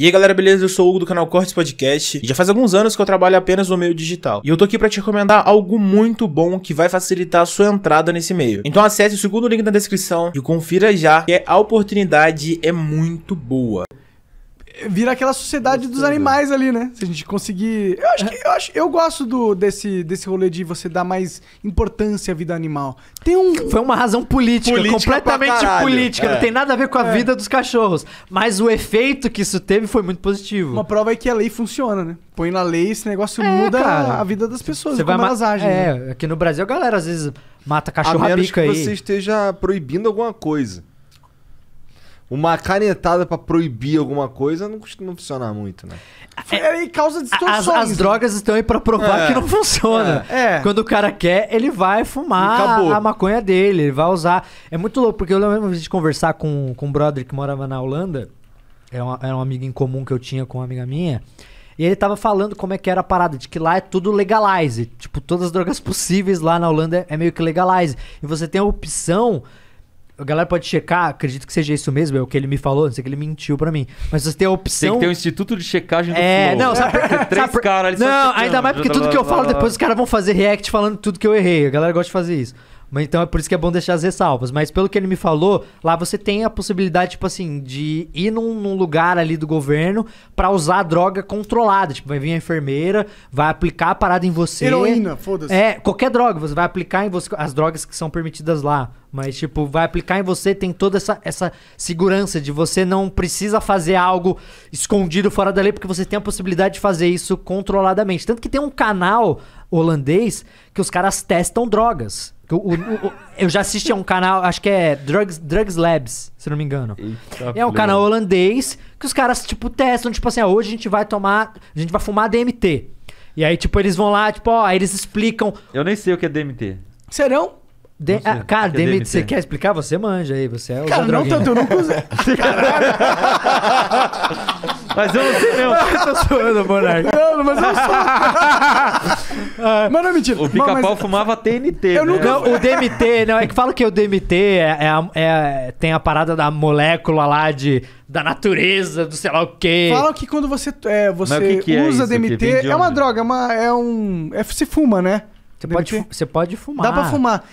E aí galera, beleza? Eu sou o Hugo do canal Cortes Podcast e já faz alguns anos que eu trabalho apenas no meio digital. E eu tô aqui para te recomendar algo muito bom que vai facilitar a sua entrada nesse meio. Então acesse o segundo link na descrição e confira já que a oportunidade é muito boa. Vira aquela sociedade dos animais ali, né? Se a gente conseguir. Eu acho que eu, acho, eu gosto do, desse, desse rolê de você dar mais importância à vida animal. Tem um. Foi uma razão política, política completamente política. É. Não tem é. nada a ver com a é. vida dos cachorros. Mas o efeito que isso teve foi muito positivo. Uma prova é que a lei funciona, né? Põe na lei, esse negócio é, muda cara. a vida das pessoas, você vai elas agem. É, né? aqui no Brasil a galera às vezes mata cachorro a menos bica que aí. você esteja proibindo alguma coisa uma canetada para proibir alguma coisa não costuma funcionar muito, né? É, é e causa distorções. As, as né? drogas estão aí para provar é, que não é. funciona. É, é. Quando o cara quer, ele vai fumar a maconha dele, ele vai usar. É muito louco, porque eu lembro de conversar com, com um brother que morava na Holanda, era, é uma, era um amigo em comum que eu tinha com uma amiga minha, e ele tava falando como é que era a parada, de que lá é tudo legalize. Tipo, todas as drogas possíveis lá na Holanda é, é meio que legalize. E você tem a opção a galera pode checar, acredito que seja isso mesmo, é o que ele me falou, não sei que ele mentiu pra mim. Mas você tem a opção. Tem que ter um instituto de checagem do É, Flow. não, sabe, Três sabe, caras ali Não, ainda mais porque tá tudo que eu tá falo, depois os caras vão fazer react falando tudo que eu errei. A galera gosta de fazer isso. Mas então é por isso que é bom deixar as ressalvas. Mas pelo que ele me falou, lá você tem a possibilidade, tipo assim, de ir num, num lugar ali do governo para usar a droga controlada. Tipo, vai vir a enfermeira, vai aplicar a parada em você. Heroína, foda-se. É, qualquer droga, você vai aplicar em você. As drogas que são permitidas lá. Mas, tipo, vai aplicar em você, tem toda essa, essa segurança de você não precisa fazer algo escondido fora da lei, porque você tem a possibilidade de fazer isso controladamente. Tanto que tem um canal holandês que os caras testam drogas. O, o, o, eu já assisti a um canal, acho que é Drugs, Drugs Labs, se não me engano. Eita é um canal holandês que os caras, tipo, testam, tipo assim, ah, hoje a gente vai tomar, a gente vai fumar DMT. E aí, tipo, eles vão lá, tipo, ó, aí eles explicam. Eu nem sei o que é DMT. Serão? De... Ah, cara, que é DMT, você quer explicar? Você manja aí, você é o Cara, não tanto, eu não usei. Mas eu não sei mesmo. Ah, tá suando, Monark. Não, mas eu sou. mas não é mentira. O pica-pau mas... fumava TNT. Eu né? nunca. Não, o DMT, não, é que falo que o DMT é, é, é, tem a parada da molécula lá de. Da natureza, do sei lá o quê. Falam que quando você, é, você que que é usa DMT, é uma droga, é uma, é um. É, se fuma, né? Você pode, você pode fumar. Dá pra fumar.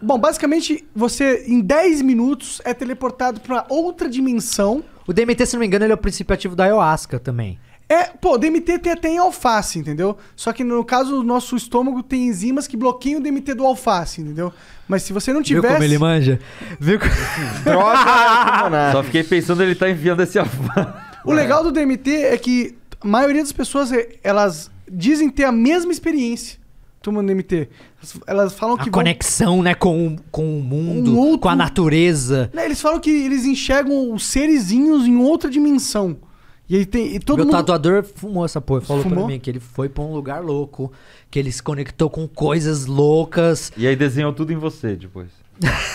Bom, basicamente, você em 10 minutos é teleportado pra outra dimensão. O DMT, se não me engano, ele é o princípio ativo da ayahuasca também. É, pô, DMT tem até em alface, entendeu? Só que no caso, do nosso estômago tem enzimas que bloqueiam o DMT do alface, entendeu? Mas se você não tivesse... Viu como ele manja? Viu como... Droga! Só fiquei pensando ele tá enviando esse alface. O legal do DMT é que a maioria das pessoas, eh, elas dizem ter a mesma experiência tomando MT. Elas falam a que. A conexão, vão... né, com, com o mundo, um outro... com a natureza. Né, eles falam que eles enxergam os serezinhos em outra dimensão. E aí tem. E todo Meu mundo... tatuador fumou essa porra. Falou fumou? pra mim que ele foi pra um lugar louco. Que ele se conectou com coisas loucas. E aí desenhou tudo em você depois.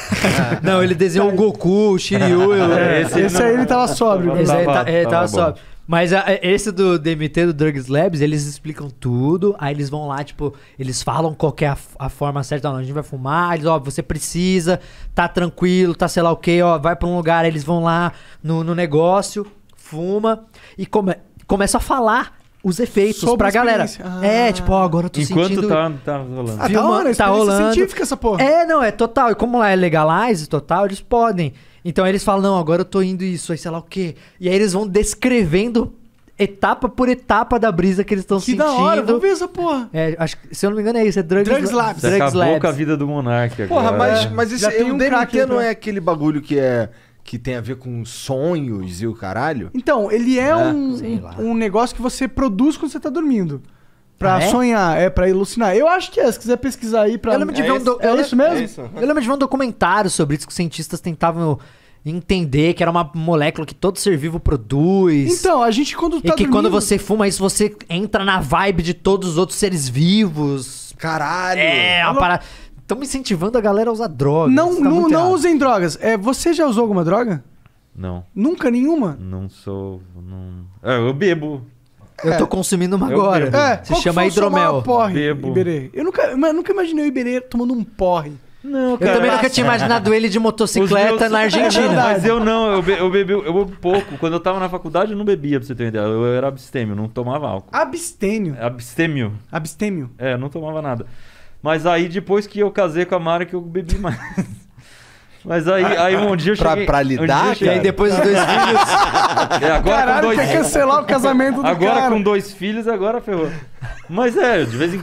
não, ele desenhou o Goku, o Shiryu. É, eu... Esse, esse não... aí ele tava sóbrio. Esse aí ele tá, é, tava, tava, tava sóbrio. Mas a, esse do DMT, do Drugs Labs, eles explicam tudo, aí eles vão lá, tipo, eles falam qual é a, a, forma certa, não, a gente vai fumar, eles, ó, você precisa, tá tranquilo, tá sei lá o quê ó, vai pra um lugar, aí eles vão lá no, no negócio, fuma e come, começa a falar os efeitos Sobre pra galera. É, ah. É, tipo, ó, agora eu tô Enquanto sentindo... tá, tá rolando. Ah, tá Filma, tá, hora, tá rolando. científica essa porra. É, não, é total. E como lá é legalize, total, eles podem. Então eles falam, não, agora eu tô indo isso, aí sei lá o quê. E aí eles vão descrevendo etapa por etapa da brisa que eles estão sentindo. Que da hora, vamos ver essa porra. É, acho, se eu não me engano é isso, é Drugs, Drugs Labs. Drugs acabou Labs. com a vida do Monarque agora. Porra, mas, é. mas esse, um crack não né? é aquele bagulho que é que tem a ver com sonhos e o caralho? Então, ele é, é um, um negócio que você produz quando você tá dormindo. Pra ah, é? sonhar, é pra ilucinar. Eu acho que é, se quiser pesquisar aí pra. Eu lembro de é ver um do... é, isso mesmo? É isso. Eu lembro de ver um documentário sobre isso que os cientistas tentavam entender que era uma molécula que todo ser vivo produz. Então, a gente quando tá E que dormindo... quando você fuma isso, você entra na vibe de todos os outros seres vivos. Caralho! É, uma é parada me incentivando a galera a usar drogas. Não, tá não, não usem drogas. É, você já usou alguma droga? Não. Nunca nenhuma? Não sou. Não... É, eu bebo. Eu é. tô consumindo uma agora. É, Se chama hidromel. Porre, bebo. Iberê. Eu nunca, mas nunca imaginei o Iberê tomando um porre. Não, cara. Eu também nunca tinha imaginado ele de motocicleta meus... na é Argentina. É mas eu não, eu, be, eu bebi eu bebo pouco. Quando eu tava na faculdade, eu não bebia, pra você ter uma ideia. Eu, eu era abstêmio, não tomava álcool. Abstêmio? Abstêmio. Abstêmio? É, não tomava nada. Mas aí depois que eu casei com a Mara que eu bebi mais. Mas aí, aí um dia eu cheguei... Pra, pra lidar? Um cheguei... E aí depois dos dois filhos... É, agora Caralho, com dois... quer cancelar o casamento do agora, Agora com dois filhos, agora ferrou. Mas é, de vez em...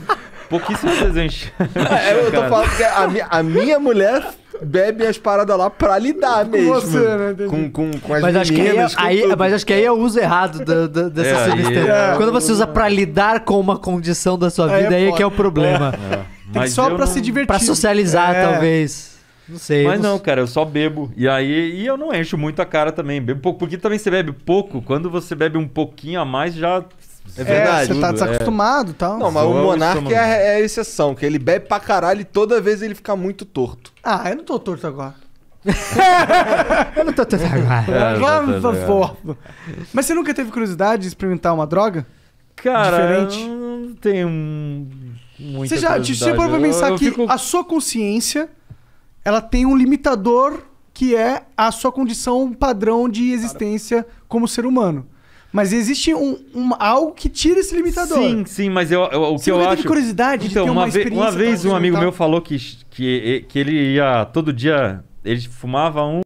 Pouquíssimas vezes eu enche... é, eu tô falando que a minha, a minha mulher bebe as paradas lá pra lidar com mesmo. Você, né? com, com, com as mas meninas, acho que aí, é- aí Mas acho que aí é o uso errado do, do, dessa é, substância. É, Quando você usa pra lidar com uma condição da sua vida, é aí, é, aí que é o problema. É. Tem mas só pra não... se divertir. Pra socializar, é... talvez. Não sei. Mas não... não... cara, eu só bebo. E aí e eu não encho muito a cara também. Bebo pouco. Porque também você bebe pouco. Quando você bebe um pouquinho a mais, já é, é verdade. É, você tá é. desacostumado e é. tal. Não, mas o Monark é, é, a exceção, que ele bebe pra caralho e toda vez ele fica muito torto. Ah, eu não tô torto agora. eu não tô torto agora. Vamos, por favor. Mas você nunca teve curiosidade de experimentar uma droga? Cara, Diferente? eu não tenho Muita você já você parou pra pensar eu, eu que fico... a sua consciência ela tem um limitador que é a sua condição padrão de existência como ser humano. Mas existe um, um, algo que tira esse limitador. Sim, sim, mas eu, eu o você que eu acho. curiosidade então, de ter uma, uma, uma vez um amigo meu falou que, que, que ele ia todo dia ele fumava um